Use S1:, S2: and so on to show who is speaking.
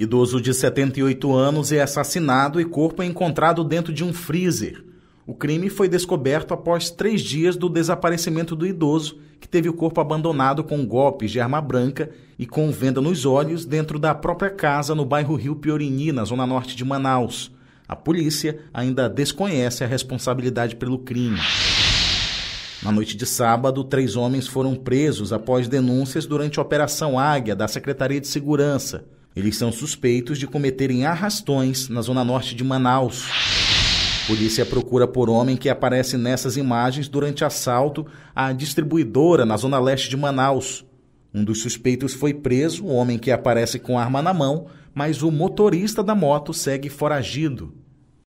S1: Idoso de 78 anos é assassinado e corpo é encontrado dentro de um freezer. O crime foi descoberto após três dias do desaparecimento do idoso, que teve o corpo abandonado com golpes de arma branca e com venda nos olhos dentro da própria casa no bairro Rio Piorini, na zona norte de Manaus. A polícia ainda desconhece a responsabilidade pelo crime. Na noite de sábado, três homens foram presos após denúncias durante a Operação Águia da Secretaria de Segurança. Eles são suspeitos de cometerem arrastões na zona norte de Manaus. Polícia procura por homem que aparece nessas imagens durante assalto à distribuidora na zona leste de Manaus. Um dos suspeitos foi preso, o homem que aparece com arma na mão, mas o motorista da moto segue foragido.